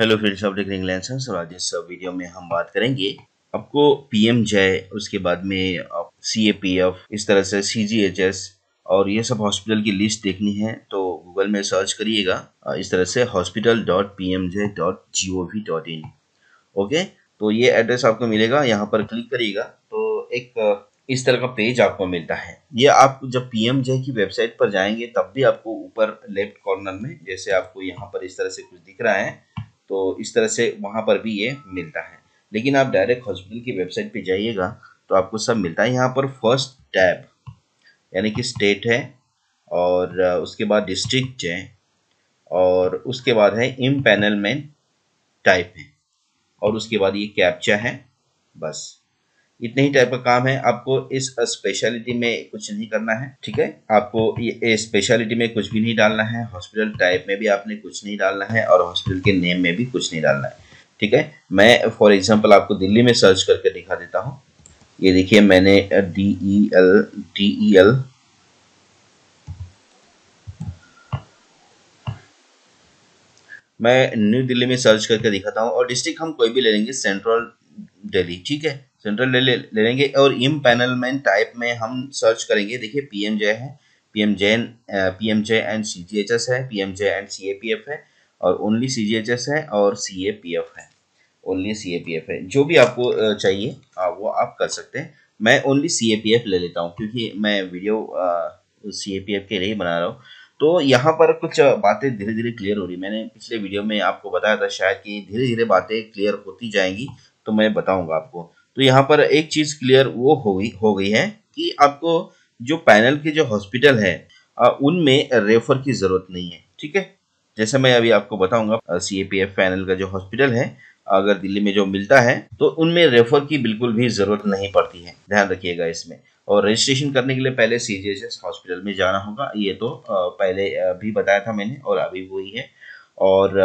hello friends आप देख रहे हैं और आज इस वीडियो में हम बात करेंगे आपको पीएम जय उसके बाद में सी ए पी एफ इस तरह से सी जी एच एस और ये सब हॉस्पिटल की लिस्ट देखनी है तो गूगल में सर्च करिएगा इस तरह से hospital dot P M J dot G O V dot in okay तो ये एड्रेस आपको मिलेगा यहाँ पर क्लिक करिएगा तो एक इस तरह का पेज आपको मिलता है ये आप जब पी एम जय की वेबसाइट पर जाएंगे तब भी आपको ऊपर लेफ्ट कॉर्नर में जैसे आपको यहाँ पर इस तरह से कुछ दिख रहा है तो इस तरह से वहाँ पर भी ये मिलता है लेकिन आप डायरेक्ट हॉस्पिटल की वेबसाइट पे जाइएगा तो आपको सब मिलता है यहाँ पर फर्स्ट टैब यानी कि स्टेट है और उसके बाद डिस्ट्रिक्ट है और उसके बाद है इम पैनल में टाइप है और उसके बाद ये कैप्चा है बस इतने ही टाइप का काम है आपको इस स्पेशलिटी में कुछ नहीं करना है ठीक है आपको ये स्पेशलिटी में कुछ भी नहीं डालना है हॉस्पिटल टाइप में भी आपने कुछ नहीं डालना है और हॉस्पिटल के नेम में भी कुछ नहीं डालना है ठीक है मैं फॉर एग्जाम्पल आपको दिल्ली में सर्च करके दिखा देता हूँ ये देखिए मैंने D E L D E L मैं न्यू दिल्ली में सर्च करके दिखाता हूँ और डिस्ट्रिक्ट हम कोई भी ले लेंगे सेंट्रल दिल्ली ठीक है जनरल ले, ले, ले लेंगे और इम में टाइप में हम सर्च करेंगे देखिए पीएम जय है पीएम जैन जय and C G H S है PM and C A P F है और only C G H S है और सी ए पी एफ है only C A P F है जो भी आपको चाहिए आप वो आप कर सकते हैं मैं only C A P F ले लेता हूँ क्योंकि मैं video C A P F के लिए बना रहा हूँ तो यहाँ पर कुछ बातें धीरे धीरे क्लियर हो रही मैंने पिछले वीडियो में आपको बताया था शायद कि धीरे धीरे बातें क्लियर होती जाएंगी तो मैं बताऊँगा आपको तो यहाँ पर एक चीज क्लियर वो हो गई हो गई है कि आपको जो पैनल के जो हॉस्पिटल है उनमें रेफर की जरूरत नहीं है ठीक है जैसे मैं अभी आपको बताऊंगा C A P F panel का जो हॉस्पिटल है अगर दिल्ली में जो मिलता है तो उनमें रेफर की बिल्कुल भी जरूरत नहीं पड़ती है ध्यान रखिएगा इसमें और रजिस्ट्रेशन करने के लिए पहले सी हॉस्पिटल में जाना होगा ये तो पहले भी बताया था मैंने और अभी वही है और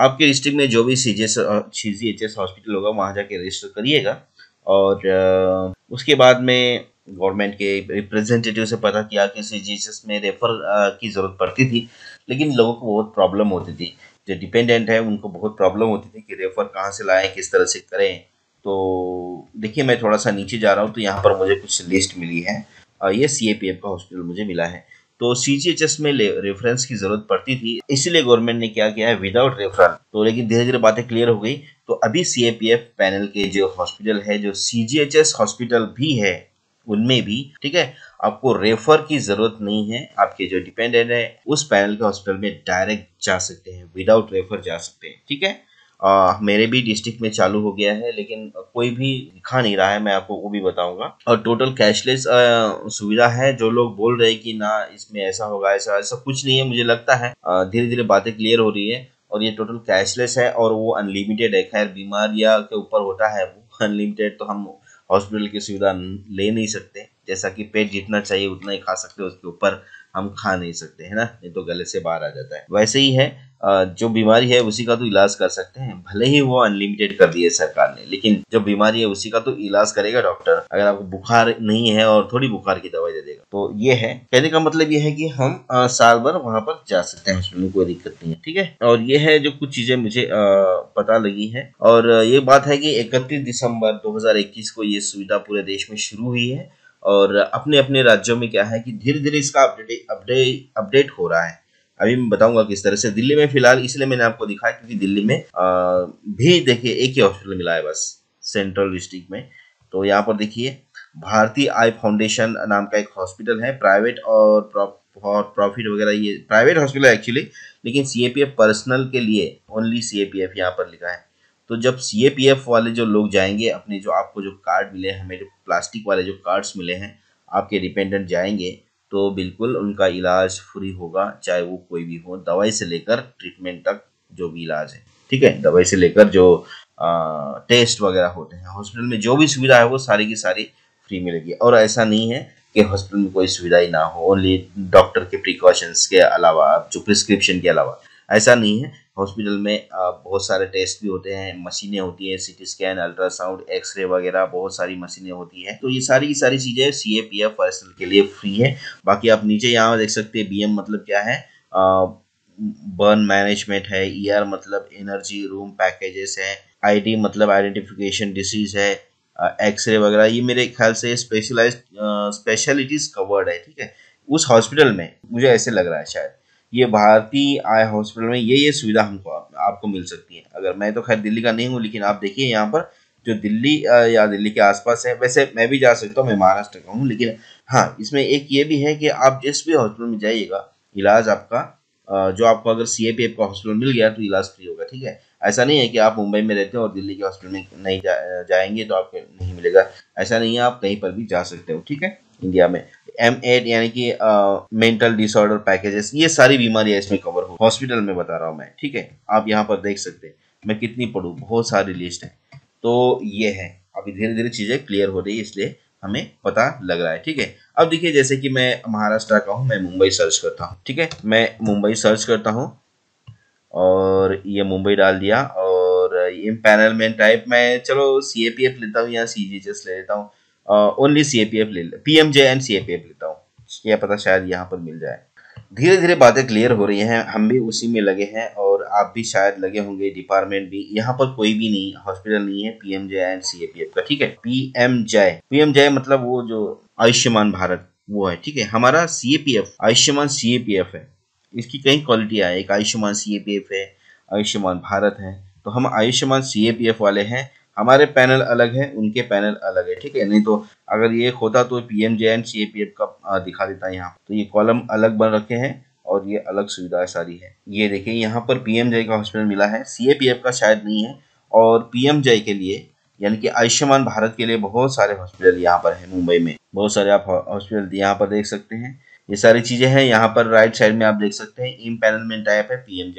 आपके डिस्ट्रिक्ट में जो भी C G S C G H S hospital होगा वहाँ जाके रजिस्टर करिएगा और उसके बाद में गवर्नमेंट के रिप्रेजेंटेटिव से पता किया कि सी जी एस में रेफर की ज़रूरत पड़ती थी लेकिन लोगों को बहुत प्रॉब्लम होती थी जो डिपेंडेंट है उनको बहुत प्रॉब्लम होती थी कि रेफर कहाँ से लाएँ किस तरह से करें तो देखिए मैं थोड़ा सा नीचे जा रहा हूँ तो यहाँ पर मुझे कुछ लिस्ट मिली है ये सी ए पी एफ का हॉस्पिटल मुझे मिला है तो सीजीएचएस में रेफरेंस की जरूरत पड़ती थी इसीलिए गवर्नमेंट ने क्या किया है विदाउट रेफरल तो लेकिन धीरे धीरे बातें क्लियर हो गई तो अभी सीएपीएफ पैनल के जो हॉस्पिटल है जो सीजीएचएस हॉस्पिटल भी है उनमें भी ठीक है आपको रेफर की जरूरत नहीं है आपके जो डिपेंडेंट है उस पैनल के हॉस्पिटल में डायरेक्ट जा सकते हैं विदाउट रेफर जा सकते हैं ठीक है आ, मेरे भी डिस्ट्रिक्ट में चालू हो गया है लेकिन कोई भी दिखा नहीं रहा है मैं आपको वो भी बताऊंगा और टोटल कैशलेस सुविधा है जो लोग बोल रहे हैं कि ना इसमें ऐसा होगा ऐसा ऐसा कुछ नहीं है मुझे लगता है धीरे धीरे बातें क्लियर हो रही है और ये टोटल कैशलेस है और वो अनलिमिटेड है खैर बीमारिया के ऊपर होता है वो अनलिमिटेड तो हम हॉस्पिटल की सुविधा ले नहीं सकते जैसा कि पेट जितना चाहिए उतना ही खा सकते हैं उसके ऊपर हम खा नहीं सकते है ना ये तो गले से बाहर आ जाता है वैसे ही है जो बीमारी है उसी का तो इलाज कर सकते हैं भले ही वो अनलिमिटेड कर दिए सरकार ने लेकिन जो बीमारी है उसी का तो इलाज करेगा डॉक्टर अगर आपको बुखार नहीं है और थोड़ी बुखार की दवाई दे देगा तो ये है कहने का मतलब ये है कि हम आ, साल भर वहां पर जा सकते हैं हॉस्पिटल कोई दिक्कत नहीं है ठीक है और ये है जो कुछ चीजें मुझे आ, पता लगी है और ये बात है कि इकतीस दिसंबर दो को ये सुविधा पूरे देश में शुरू हुई है और अपने अपने राज्यों में क्या है कि धीरे धीरे इसका अपडेट अपडेट अपडेट हो रहा है अभी मैं बताऊंगा किस तरह से दिल्ली में फिलहाल इसलिए मैंने आपको दिखाया क्योंकि दिल्ली में भी देखिए एक ही हॉस्पिटल मिला है बस सेंट्रल डिस्ट्रिक्ट में तो यहाँ पर देखिए भारतीय आई फाउंडेशन नाम का एक हॉस्पिटल है प्राइवेट और प्रॉफिट वगैरह ये प्राइवेट हॉस्पिटल है एक्चुअली लेकिन सी पर्सनल के लिए ओनली सी ए यहाँ पर लिखा है तो जब सी वाले जो लोग जाएंगे अपने जो आपको जो कार्ड मिले हैं हमें जो प्लास्टिक वाले जो कार्ड्स मिले हैं आपके डिपेंडेंट जाएंगे तो बिल्कुल उनका इलाज फ्री होगा चाहे वो कोई भी हो दवाई से लेकर ट्रीटमेंट तक जो भी इलाज है ठीक है दवाई से लेकर जो आ, टेस्ट वगैरह होते हैं हॉस्पिटल में जो भी सुविधा है वो सारी की सारी फ्री मिलेगी और ऐसा नहीं है कि हॉस्पिटल में कोई सुविधा ही ना हो ओनली डॉक्टर के प्रिकॉशंस के अलावा जो प्रिस्क्रिप्शन के अलावा ऐसा नहीं है हॉस्पिटल में बहुत सारे टेस्ट भी होते हैं मशीनें होती हैं सिटी स्कैन अल्ट्रासाउंड एक्सरे वगैरह बहुत सारी मशीनें होती हैं तो ये सारी की सारी चीज़ें C A P F personal के लिए फ्री है बाकी आप नीचे यहाँ देख सकते हैं बी एम मतलब क्या है बर्न मैनेजमेंट है ई e ER आर मतलब एनर्जी रूम पैकेजेस है आई डी मतलब आइडेंटिफिकेशन डिसीज है एक्सरे वगैरह ये मेरे ख्याल से स्पेशलाइज स्पेशलिटीज कवर्ड है ठीक है उस हॉस्पिटल में मुझे ऐसे लग रहा है शायद ये भारतीय आई हॉस्पिटल में ये ये सुविधा हमको आपको मिल सकती है अगर मैं तो खैर दिल्ली का नहीं हूँ लेकिन आप देखिए यहाँ पर जो दिल्ली या दिल्ली के आसपास है वैसे मैं भी जा सकता हूँ मैं महाराष्ट्र का हूँ लेकिन हाँ इसमें एक ये भी है कि आप जिस भी हॉस्पिटल में जाइएगा इलाज आपका जो आपको अगर सी ए का हॉस्पिटल मिल गया तो इलाज फ्री होगा ठीक है ऐसा नहीं है कि आप मुंबई में रहते हो और दिल्ली के हॉस्पिटल में नहीं जा, जाएंगे तो आपको नहीं मिलेगा ऐसा नहीं है आप कहीं पर भी जा सकते हो ठीक है इंडिया में एम एड यानी कि मेंटल डिसऑर्डर पैकेजेस ये सारी बीमारियां इसमें कवर हो हॉस्पिटल में बता रहा हूँ मैं ठीक है आप यहाँ पर देख सकते हैं मैं कितनी पढ़ू बहुत सारी लिस्ट है तो ये है अभी धीरे धीरे चीज़ें क्लियर हो रही है इसलिए हमें पता लग रहा है ठीक है अब देखिए जैसे कि मैं महाराष्ट्र का हूँ मैं मुंबई सर्च करता हूँ ठीक है मैं मुंबई सर्च करता हूँ और ये मुंबई डाल दिया और इम्पैनलमेंट टाइप मैं चलो सी ए पी एफ लेता हूँ या सी जी एस ले लेता हूँ only C A P F ले P M J and C A P F लेता हूँ यह पता शायद यहाँ पर मिल जाए धीरे धीरे बातें क्लियर हो रही हैं हम भी उसी में लगे हैं और आप भी शायद लगे होंगे डिपार्टमेंट भी यहाँ पर कोई भी नहीं हॉस्पिटल नहीं है पीएम जय एंड सी का ठीक है पीएम जय पीएम जय मतलब वो जो आयुष्मान भारत वो है ठीक है हमारा सी आयुष्मान सी है इसकी कई क्वालिटी आए एक आयुष्मान सी है आयुष्मान भारत है तो हम आयुष्मान सी वाले हैं हमारे पैनल अलग है उनके पैनल अलग है ठीक है नहीं तो अगर ये होता तो P M J and C A P F का दिखा देता है यहाँ तो ये कॉलम अलग बन रखे हैं और ये अलग सुविधाएं सारी है ये देखिए यहाँ पर पी एम का हॉस्पिटल मिला है सी पी एफ का शायद नहीं है और पी एम के लिए यानी कि आयुष्मान भारत के लिए बहुत सारे हॉस्पिटल यहाँ पर है मुंबई में बहुत सारे आप हॉस्पिटल यहाँ पर देख सकते हैं ये सारी चीज़ें हैं यहाँ पर राइट साइड में आप देख सकते हैं इम पैनल में टाइप है पी एम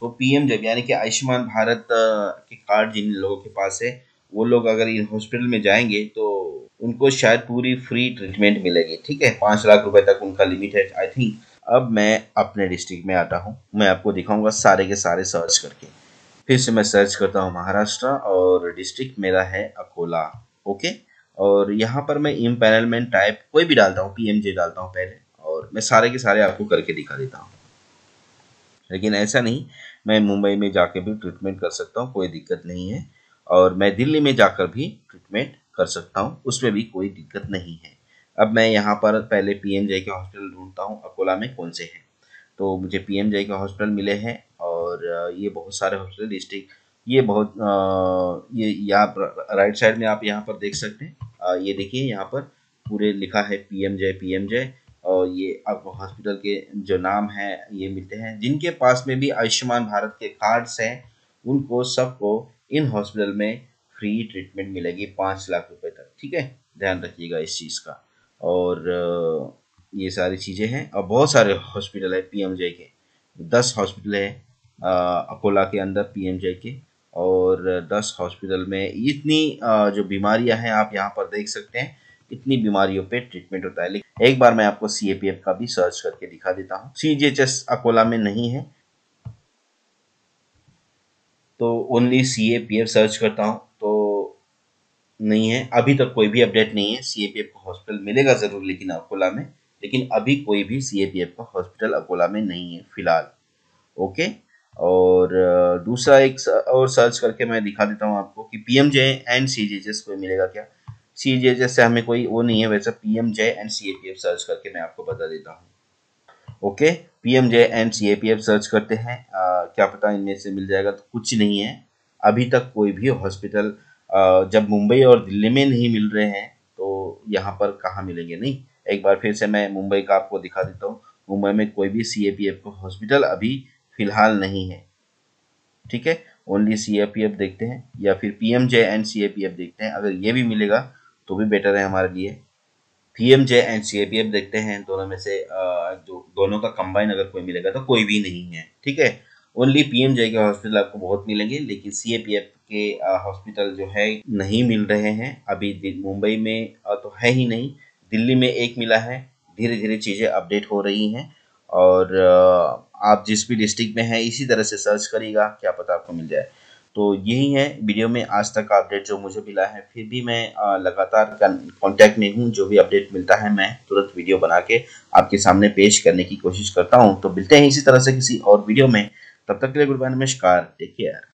तो पीएम जब यानी कि आयुष्मान भारत के कार्ड जिन लोगों के पास है वो लोग अगर इन हॉस्पिटल में जाएंगे तो उनको शायद पूरी फ्री ट्रीटमेंट मिलेगी ठीक है पाँच लाख रुपए तक उनका लिमिट है आई थिंक अब मैं अपने डिस्ट्रिक्ट में आता हूँ मैं आपको दिखाऊंगा सारे के सारे सर्च करके फिर से मैं सर्च करता हूँ महाराष्ट्र और डिस्ट्रिक्ट मेरा है अकोला ओके और यहाँ पर मैं इम्पेनलमेंट टाइप कोई भी डालता हूँ पी डालता हूँ पहले और मैं सारे के सारे आपको करके दिखा देता हूँ लेकिन ऐसा नहीं मैं मुंबई में जाके भी ट्रीटमेंट कर सकता हूँ कोई दिक्कत नहीं है और मैं दिल्ली में जाकर भी ट्रीटमेंट कर सकता हूँ उसमें भी कोई दिक्कत नहीं है अब मैं यहाँ पर पहले पी एम के हॉस्पिटल ढूंढता हूँ अकोला में कौन से हैं तो मुझे पी एम के हॉस्पिटल मिले हैं और ये बहुत सारे हॉस्पिटल डिस्ट्रिक्ट ये बहुत ये यहाँ पर राइट साइड में आप यहाँ पर देख सकते हैं ये देखिए यहाँ पर पूरे लिखा है पी एम जय पी एम जय और ये अब हॉस्पिटल के जो नाम है ये मिलते हैं जिनके पास में भी आयुष्मान भारत के कार्ड्स हैं उनको सबको इन हॉस्पिटल में फ्री ट्रीटमेंट मिलेगी पाँच लाख रुपए तक ठीक है ध्यान रखिएगा इस चीज़ का और ये सारी चीज़ें हैं और बहुत सारे हॉस्पिटल है पी के दस हॉस्पिटल है अकोला के अंदर पी के और दस हॉस्पिटल में इतनी जो बीमारियां हैं आप यहाँ पर देख सकते हैं इतनी बीमारियों पे ट्रीटमेंट होता है लेकिन एक बार मैं आपको सी का भी सर्च करके दिखा देता हूँ सी अकोला में नहीं है तो ओनली सी सर्च करता हूँ तो नहीं है अभी तक तो कोई भी अपडेट नहीं है सी का हॉस्पिटल मिलेगा ज़रूर लेकिन अकोला में लेकिन अभी कोई भी सी का हॉस्पिटल अकोला में नहीं है फिलहाल ओके और दूसरा एक और सर्च करके मैं दिखा देता हूँ आपको कि पी एंड सी कोई मिलेगा क्या सी जे जैसे हमें कोई वो नहीं है वैसे P M J and C A P F search करके मैं आपको बता देता हूँ okay P M J and C A P F search करते हैं आ, क्या पता इनमें से मिल जाएगा तो कुछ नहीं है अभी तक कोई भी हॉस्पिटल जब मुंबई और दिल्ली में नहीं मिल रहे हैं तो यहाँ पर कहाँ मिलेंगे नहीं एक बार फिर से मैं मुंबई का आपको दिखा देता हूँ मुंबई में कोई भी C A P F hospital अभी फिलहाल नहीं है ठीक है only C A P F देखते हैं या फिर P M J and C A P F देखते हैं अगर ये भी मिलेगा तो भी बेटर है हमारे लिए P M J and C A P F देखते हैं दोनों में से जो दोनों का कंबाइन अगर कोई मिलेगा तो कोई भी नहीं है ठीक है ओनली पी एम जे के हॉस्पिटल आपको बहुत मिलेंगे लेकिन सी ए पी एफ के हॉस्पिटल जो है नहीं मिल रहे हैं अभी मुंबई में तो है ही नहीं दिल्ली में एक मिला है धीरे धीरे चीज़ें अपडेट हो रही हैं और आप जिस भी डिस्ट्रिक्ट में हैं इसी तरह से सर्च करिएगा क्या पता आपको मिल जाए तो यही है वीडियो में आज तक का अपडेट जो मुझे मिला है फिर भी मैं लगातार कांटेक्ट में हूँ जो भी अपडेट मिलता है मैं तुरंत वीडियो बना के आपके सामने पेश करने की कोशिश करता हूँ तो मिलते हैं इसी तरह से किसी और वीडियो में तब तक के लिए गुड बाय नमस्कार टेक केयर